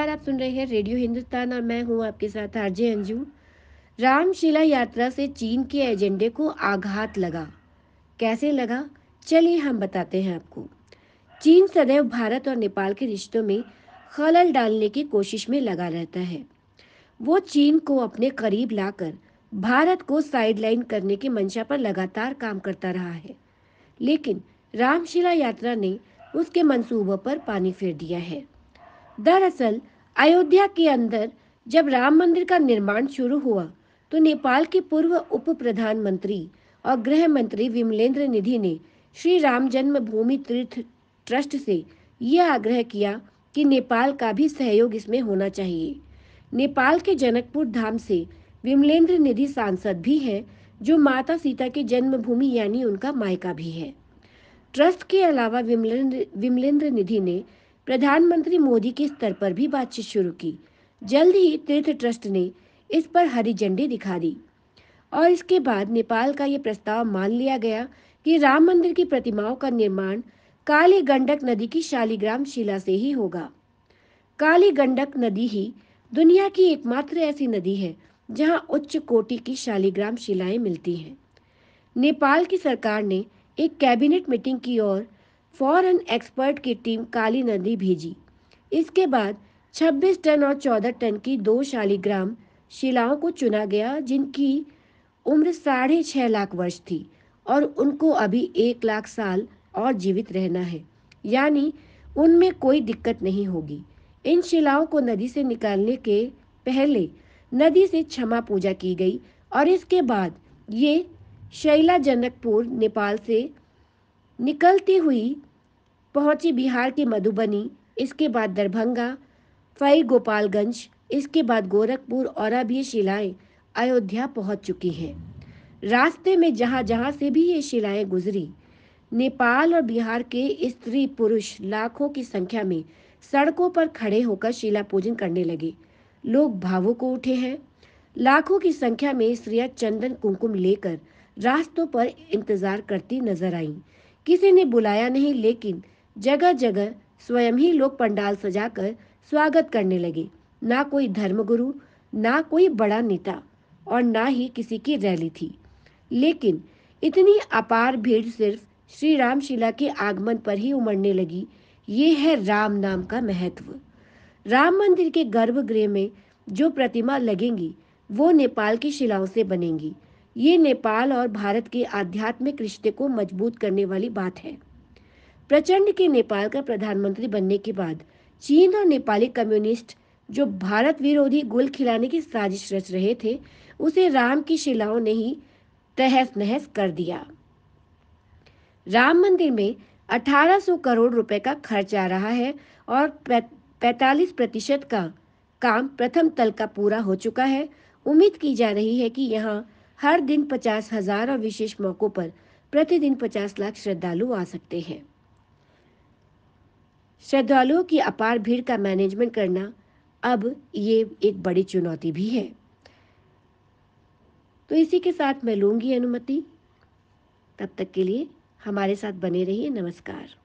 नमस्कार आप सुन रहे हैं रेडियो हिंदुस्तान और मैं हूं आपके साथ आरजे अंजू रामशिला यात्रा से चीन के एजेंडे को आघात लगा कैसे लगा चलिए हम बताते हैं आपको चीन सदैव भारत और नेपाल के रिश्तों में खलल डालने की कोशिश में लगा रहता है वो चीन को अपने करीब लाकर भारत को साइडलाइन करने की मंशा पर लगातार काम करता रहा है लेकिन रामशिला यात्रा ने उसके मंसूबों पर पानी फेर दिया है दरअसल अयोध्या के अंदर जब राम मंदिर का निर्माण शुरू हुआ तो नेपाल के पूर्व उप प्रधानमंत्री और गृह मंत्री विमलेंद्र निधि ने श्री राम जन्म भूमि तीर्थ ट्रस्ट से यह आग्रह किया कि नेपाल का भी सहयोग इसमें होना चाहिए नेपाल के जनकपुर धाम से विमलेंद्र निधि सांसद भी हैं जो माता सीता की जन्मभूमि यानी उनका मायका भी है ट्रस्ट के अलावा विमलेंद्र विमलेंद्र निधि ने प्रधानमंत्री मोदी के स्तर पर भी बातचीत शुरू की जल्द ही तीर्थ ट्रस्ट ने इस पर हरी झंडी दिखा दी और इसके बाद नेपाल का ये प्रस्ताव मान लिया गया कि राम मंदिर की प्रतिमाओं का निर्माण काली गंडक नदी की शालीग्राम शिला से ही होगा काली गंडक नदी ही दुनिया की एकमात्र ऐसी नदी है जहां उच्च कोटि की शालीग्राम शिलाएं मिलती हैं नेपाल की सरकार ने एक कैबिनेट मीटिंग की और फॉरन एक्सपर्ट की टीम काली नदी भेजी इसके बाद 26 टन और 14 टन की दो शालीग्राम शिलाओं को चुना गया जिनकी उम्र साढ़े छः लाख वर्ष थी और उनको अभी एक लाख साल और जीवित रहना है यानी उनमें कोई दिक्कत नहीं होगी इन शिलाओं को नदी से निकालने के पहले नदी से क्षमा पूजा की गई और इसके बाद ये शैला जनकपुर नेपाल से निकलती हुई पहुंची बिहार के मधुबनी इसके बाद दरभंगा फई गोपालगंज इसके बाद गोरखपुर और अब ये शिलाएं अयोध्या पहुंच चुकी हैं रास्ते में जहां जहां से भी ये शिलाएं गुजरी नेपाल और बिहार के स्त्री पुरुष लाखों की संख्या में सड़कों पर खड़े होकर शिला पूजन करने लगे लोग भावों को उठे हैं लाखों की संख्या में स्त्रियां चंदन कुमकुम लेकर रास्तों पर इंतजार करती नजर आईं किसी ने बुलाया नहीं लेकिन जगह जगह स्वयं ही लोग पंडाल सजाकर स्वागत करने लगे ना कोई धर्मगुरु ना कोई बड़ा नेता और ना ही किसी की रैली थी लेकिन इतनी अपार भीड़ सिर्फ श्री रामशिला के आगमन पर ही उमड़ने लगी ये है राम नाम का महत्व राम मंदिर के गर्भगृह में जो प्रतिमा लगेंगी वो नेपाल की शिलाओं से बनेंगी ये नेपाल और भारत के आध्यात्मिक रिश्ते को मजबूत करने वाली बात है प्रचंड के नेपाल का प्रधानमंत्री बनने के बाद चीन और नेपाली कम्युनिस्ट जो भारत विरोधी गुल खिलाने की साजिश रच रहे थे उसे राम की शिलाओं ने ही तहस नहस कर दिया राम मंदिर में 1800 करोड़ रुपए का खर्च आ रहा है और 45 प्रतिशत का काम प्रथम तल का पूरा हो चुका है उम्मीद की जा रही है कि यहाँ हर दिन पचास हजार और विशेष मौकों पर प्रतिदिन पचास लाख श्रद्धालु आ सकते हैं श्रद्धालुओं की अपार भीड़ का मैनेजमेंट करना अब ये एक बड़ी चुनौती भी है तो इसी के साथ मैं लूंगी अनुमति तब तक के लिए हमारे साथ बने रहिए नमस्कार